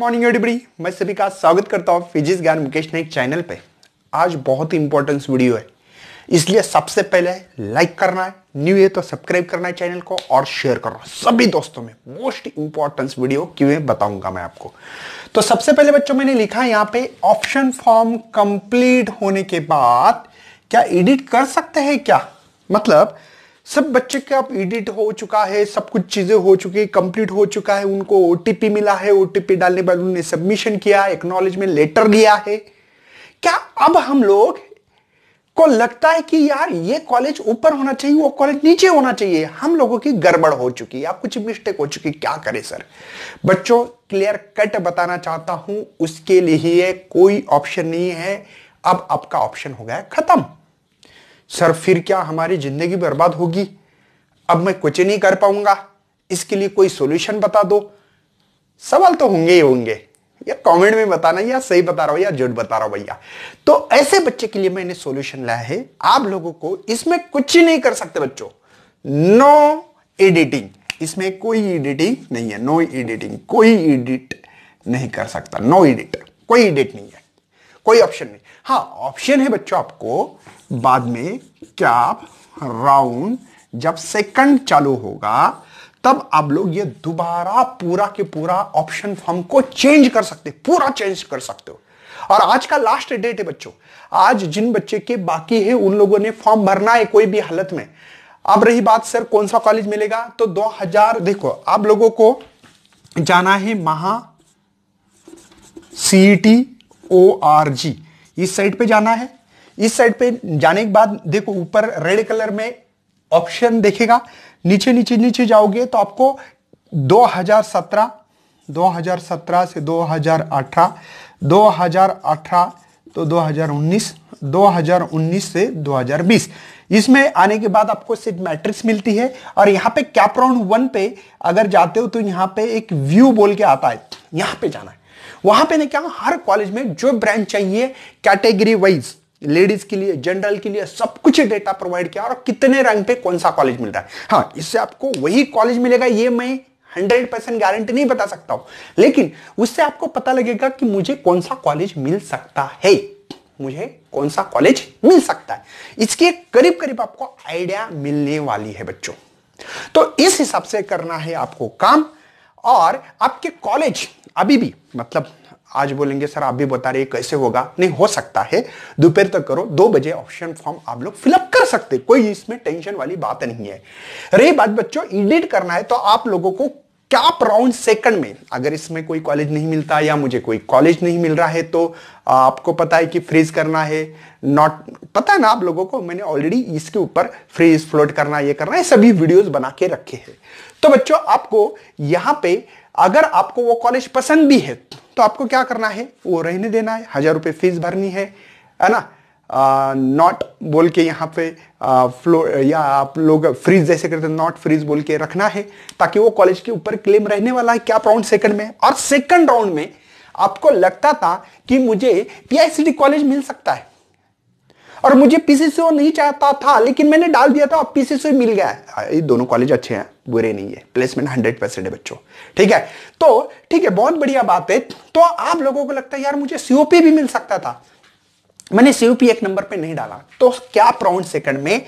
morning everybody मैं सभी का स्वागत करता हूँ फिजिक्स ज्ञान मुकेश ने एक चैनल पे आज बहुत ही इंपॉर्टेंस वीडियो है इसलिए सबसे पहले लाइक करना है न्यू है तो सब्सक्राइब करना है चैनल को और शेयर करना सभी दोस्तों में मोस्ट इंपॉर्टेंस वीडियो क्यों बताऊंगा मैं आपको तो सबसे पहले बच्चों मैंने लिखा है यहाँ पे ऑप्शन फॉर्म कंप्लीट होने के बाद क्या एडिट कर सकते हैं क्या मतलब सब बच्चे का एडिट हो चुका है सब कुछ चीज़ें हो चुकी है कंप्लीट हो चुका है उनको ओ मिला है ओ डालने बाद उन्होंने सबमिशन किया में लेटर लिया है क्या अब हम लोग को लगता है कि यार ये कॉलेज ऊपर होना चाहिए वो कॉलेज नीचे होना चाहिए हम लोगों की गड़बड़ हो चुकी है आप कुछ मिस्टेक हो चुकी क्या करें सर बच्चों क्लियर कट बताना चाहता हूं उसके लिए कोई ऑप्शन नहीं है अब आपका ऑप्शन हो गया खत्म सर फिर क्या हमारी जिंदगी बर्बाद होगी अब मैं कुछ नहीं कर पाऊंगा इसके लिए कोई सोल्यूशन बता दो सवाल तो होंगे ही होंगे या कमेंट में बताना या सही बता रहा हो या झूठ बता रहा हूं भैया तो ऐसे बच्चे के लिए मैंने सॉल्यूशन लाया है आप लोगों को इसमें कुछ ही नहीं कर सकते बच्चों नो एडिटिंग इसमें कोई एडिटिंग नहीं है नो एडिटिंग कोई एडिट नहीं कर सकता नो एडिट कोई एडिट नहीं है कोई ऑप्शन नहीं हाँ ऑप्शन है बच्चों आपको बाद में क्या राउंड जब सेकंड चालू होगा तब आप लोग ये दोबारा पूरा के पूरा ऑप्शन फॉर्म को चेंज कर सकते पूरा चेंज कर सकते हो और आज का लास्ट डेट है बच्चों आज जिन बच्चे के बाकी है उन लोगों ने फॉर्म भरना है कोई भी हालत में अब रही बात सर कौन सा कॉलेज मिलेगा तो 2000 देखो आप लोगों को जाना है महा C T O R G इस साइड पे जाना है इस साइड पे जाने के बाद देखो ऊपर रेड कलर में ऑप्शन देखेगा नीचे नीचे नीचे जाओगे तो आपको 2017 2017 से 2018 2018 तो 2019 2019 से 2020 इसमें आने के बाद आपको सिट मैट्रिक्स मिलती है और यहाँ पे कैप वन पे अगर जाते हो तो यहाँ पे एक व्यू बोल के आता है यहाँ पे जाना है वहां पे ने क्या हर कॉलेज में जो ब्रांच चाहिए कैटेगरी वाइज लेडीज के लिए जनरल के लिए सब कुछ डेटा प्रोवाइड किया और कितने रैंक पे कौन सा कॉलेज मिल रहा है हाँ इससे आपको वही कॉलेज मिलेगा ये मैं 100 परसेंट गारंटी नहीं बता सकता हूं लेकिन उससे आपको पता लगेगा कि मुझे कौन सा कॉलेज मिल सकता है मुझे कौन सा कॉलेज मिल सकता है इसके करीब करीब आपको आइडिया मिलने वाली है बच्चों तो इस हिसाब से करना है आपको काम और आपके कॉलेज अभी भी मतलब आज बोलेंगे सर आप भी बता रहे कैसे होगा नहीं हो सकता है दोपहर तक करो दो बजे ऑप्शन फॉर्म आप लोग फिलअप कर सकते कोई इसमें टेंशन वाली बात नहीं है रही बात बच्चों एडिट e e करना है तो आप लोगों को क्या राउंड सेकंड में अगर इसमें कोई कॉलेज नहीं मिलता या मुझे कोई कॉलेज नहीं मिल रहा है तो आपको पता है कि फ्रीज करना है नॉट पता है ना आप लोगों को मैंने ऑलरेडी इसके ऊपर फ्रीज फ्लोट करना ये करना है सभी वीडियोस बना के रखे हैं तो बच्चों आपको यहां पे अगर आपको वो कॉलेज पसंद भी है तो आपको क्या करना है वो रहने देना है हजार रुपये फीस भरनी है है ना नॉट बोल के यहाँ पे आ, फ्लो या आप लोग फ्रीज जैसे करते हैं नॉट फ्रीज बोल के रखना है ताकि वो कॉलेज के ऊपर क्लेम रहने वाला है क्या राउंड सेकंड में और सेकंड राउंड में आपको लगता था कि मुझे पी कॉलेज मिल सकता है और मुझे पीसीसीओ नहीं चाहता था लेकिन मैंने डाल दिया था पीसीसीओ मिल गया हाँ, ये दोनों कॉलेज अच्छे हैं बुरे नहीं है प्लेसमेंट हंड्रेड परसेंट है बच्चों ठीक है तो ठीक है बहुत बढ़िया बात है तो आप लोगों को लगता है यार मुझे सीओपी भी मिल सकता था मैंने सीओपी एक नंबर पे नहीं डाला तो क्या प्राउंड सेकंड में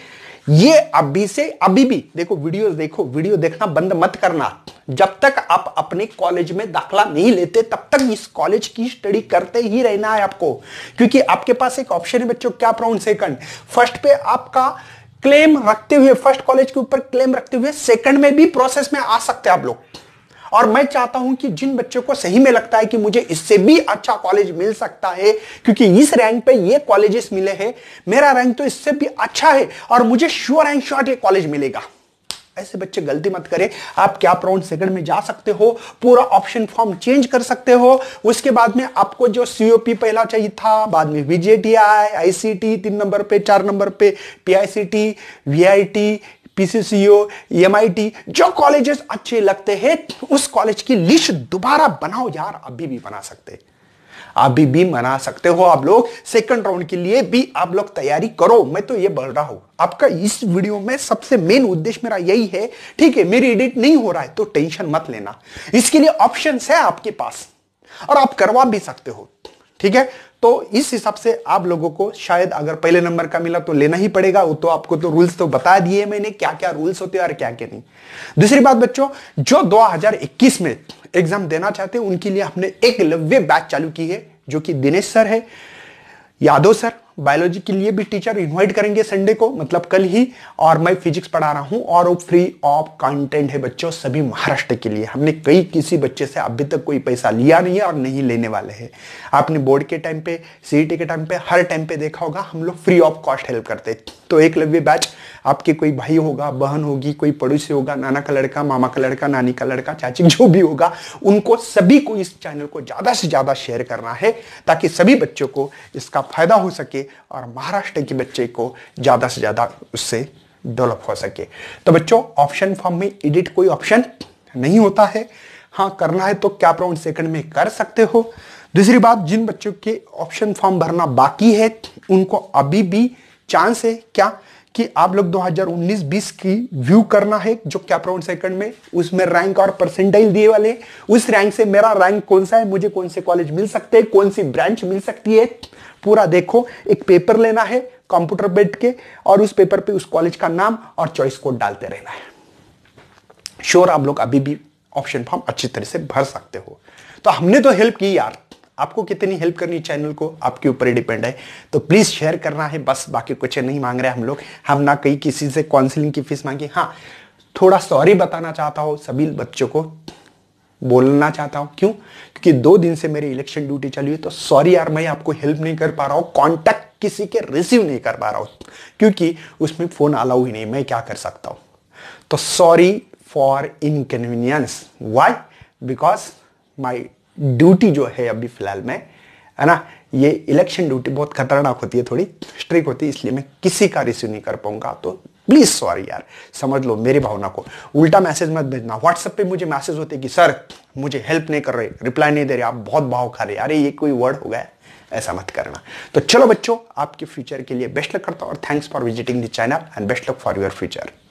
ये अभी से अभी भी देखो वीडियो देखो वीडियो देखना बंद मत करना जब तक आप अपने कॉलेज में दाखला नहीं लेते तब तक इस कॉलेज की स्टडी करते ही रहना है आपको क्योंकि आपके पास एक ऑप्शन है बच्चों क्या प्राउंड सेकंड फर्स्ट पे आपका क्लेम रखते हुए फर्स्ट कॉलेज के ऊपर क्लेम रखते हुए सेकंड में भी प्रोसेस में आ सकते हैं आप लोग और मैं चाहता हूं कि जिन बच्चों को सही में लगता है कि मुझे इससे भी अच्छा कॉलेज मिल सकता है क्योंकि इस रैंक पे ये कॉलेजेस मिले हैं मेरा रैंक तो इससे भी अच्छा है और मुझे श्योर एंड श्योर ये कॉलेज मिलेगा ऐसे बच्चे गलती मत करें आप क्या प्रोन सेकंड में जा सकते हो पूरा ऑप्शन फॉर्म चेंज कर सकते हो उसके बाद में आपको जो सीओपी पहला चाहिए था बाद में वीजेटीआई आईसीटी तीन नंबर पे चार नंबर पे पीआईसीटी वीआईटी पीसीसीओ एमआईटी जो कॉलेजेस अच्छे लगते हैं उस कॉलेज की लिस्ट दोबारा बनाओ यार अभी भी बना सकते हैं अभी भी मना सकते हो आप लोग सेकंड राउंड के लिए भी आप लोग तैयारी करो मैं तो ये बोल रहा हूं आपका इस वीडियो में सबसे मेन उद्देश्य मेरा यही है ठीक है मेरी एडिट नहीं हो रहा है तो टेंशन मत लेना इसके लिए ऑप्शन है आपके पास और आप करवा भी सकते हो ठीक है तो इस हिसाब से आप लोगों को शायद अगर पहले नंबर का मिला तो लेना ही पड़ेगा वो तो आपको तो रूल्स तो बता दिए मैंने क्या क्या रूल्स होते हैं और क्या क्या नहीं दूसरी बात बच्चों जो 2021 में एग्जाम देना चाहते हैं उनके लिए हमने एक लव्य बैच चालू की है जो कि दिनेश सर है यादव सर बायोलॉजी के लिए भी टीचर इनवाइट करेंगे संडे को मतलब कल ही और मैं फिजिक्स पढ़ा रहा हूं और वो फ्री ऑफ कंटेंट है बच्चों सभी महाराष्ट्र के लिए हमने कई किसी बच्चे से अभी तक कोई पैसा लिया नहीं है और नहीं लेने वाले हैं आपने बोर्ड के टाइम पे सीईटी e के टाइम पे हर टाइम पे देखा होगा हम लोग फ्री ऑफ कॉस्ट हेल्प करते तो एक लव्य बैच आपके कोई भाई होगा बहन होगी कोई पड़ोसी होगा नाना का लड़का मामा का लड़का नानी का लड़का चाची जो भी होगा उनको सभी को इस चैनल को ज़्यादा से ज़्यादा शेयर करना है ताकि सभी बच्चों को इसका फ़ायदा हो सके और महाराष्ट्र के बच्चे को ज़्यादा से ज़्यादा उससे डेवलप हो सके तो बच्चों ऑप्शन फॉर्म में एडिट कोई ऑप्शन नहीं होता है हाँ करना है तो क्या राउंड सेकंड में कर सकते हो दूसरी बात जिन बच्चों के ऑप्शन फॉर्म भरना बाकी है उनको अभी भी चांस है क्या कि आप लोग 2019-20 की व्यू करना है जो कैप्राउंड सेकंड में उसमें रैंक और परसेंटाइल दिए वाले उस रैंक से मेरा रैंक कौन सा है मुझे कौन से कॉलेज मिल सकते हैं कौन सी ब्रांच मिल सकती है पूरा देखो एक पेपर लेना है कंप्यूटर बेड के और उस पेपर पे उस कॉलेज का नाम और चॉइस कोड डालते रहना है श्योर आप लोग अभी भी ऑप्शन फॉर्म अच्छी तरह से भर सकते हो तो हमने तो हेल्प की यार आपको कितनी हेल्प करनी चैनल को आपके ऊपर ही डिपेंड है तो प्लीज़ शेयर करना है बस बाकी कुछ नहीं मांग रहे हम लोग हम ना कहीं किसी से काउंसिलिंग की फीस मांगी हाँ थोड़ा सॉरी बताना चाहता हूँ सभी बच्चों को बोलना चाहता हूँ क्यों क्योंकि दो दिन से मेरी इलेक्शन ड्यूटी चली हुई तो सॉरी यार मैं आपको हेल्प नहीं कर पा रहा हूँ कॉन्टैक्ट किसी के रिसीव नहीं कर पा रहा हूँ क्योंकि उसमें फ़ोन अलाउ ही नहीं मैं क्या कर सकता हूँ तो sorry for inconvenience why because my duty जो है अभी फिलहाल में है ना ये इलेक्शन ड्यूटी बहुत खतरनाक होती है थोड़ी स्ट्रिक होती है इसलिए मैं किसी का रिसीव नहीं कर पाऊंगा तो प्लीज सॉरी यार समझ लो मेरी भावना को उल्टा मैसेज मत भेजना व्हाट्सएप पे मुझे मैसेज होते कि सर मुझे हेल्प नहीं कर रहे रिप्लाई नहीं दे रहे आप बहुत भाव खा रहे अरे ये कोई वर्ड हो गया ऐसा मत करना तो चलो बच्चों आपके फ्यूचर के लिए बेस्ट लक करता हूँ और thanks for visiting the channel and best luck for your future